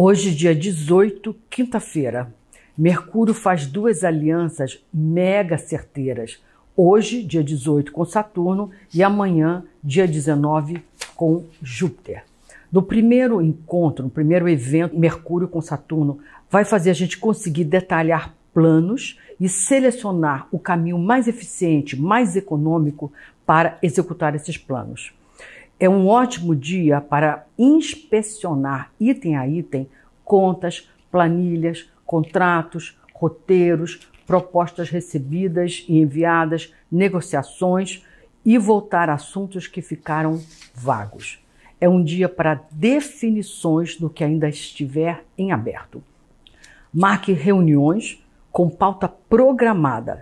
Hoje, dia 18, quinta-feira, Mercúrio faz duas alianças mega certeiras. Hoje, dia 18, com Saturno e amanhã, dia 19, com Júpiter. No primeiro encontro, no primeiro evento, Mercúrio com Saturno vai fazer a gente conseguir detalhar planos e selecionar o caminho mais eficiente, mais econômico para executar esses planos. É um ótimo dia para inspecionar item a item contas, planilhas, contratos, roteiros, propostas recebidas e enviadas, negociações e voltar a assuntos que ficaram vagos. É um dia para definições do que ainda estiver em aberto. Marque reuniões com pauta programada.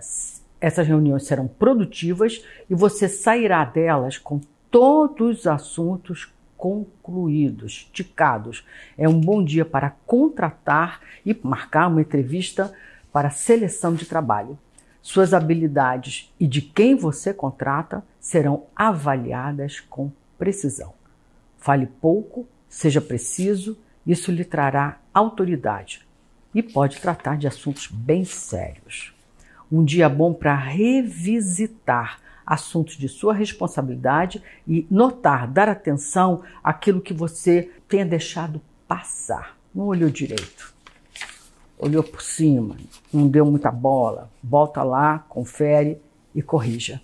Essas reuniões serão produtivas e você sairá delas com todos os assuntos concluídos, ticados. É um bom dia para contratar e marcar uma entrevista para seleção de trabalho. Suas habilidades e de quem você contrata serão avaliadas com precisão. Fale pouco, seja preciso, isso lhe trará autoridade e pode tratar de assuntos bem sérios. Um dia bom para revisitar assuntos de sua responsabilidade e notar, dar atenção àquilo que você tenha deixado passar. Não olhou direito, olhou por cima, não deu muita bola. Volta lá, confere e corrija.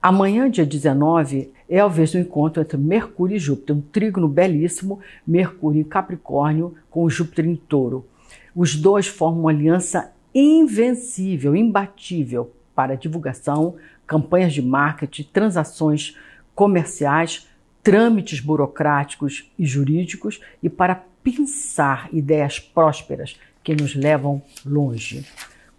Amanhã, dia 19, é a vez do encontro entre Mercúrio e Júpiter, um trígono belíssimo, Mercúrio em Capricórnio com Júpiter em Touro. Os dois formam uma aliança invencível, imbatível, para divulgação, campanhas de marketing, transações comerciais, trâmites burocráticos e jurídicos e para pensar ideias prósperas que nos levam longe.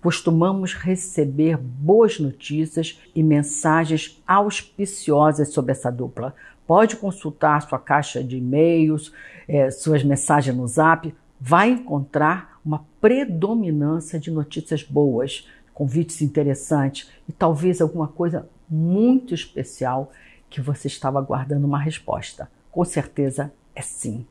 Costumamos receber boas notícias e mensagens auspiciosas sobre essa dupla. Pode consultar sua caixa de e-mails, eh, suas mensagens no zap, vai encontrar uma predominância de notícias boas convites interessantes e talvez alguma coisa muito especial que você estava aguardando uma resposta. Com certeza é sim.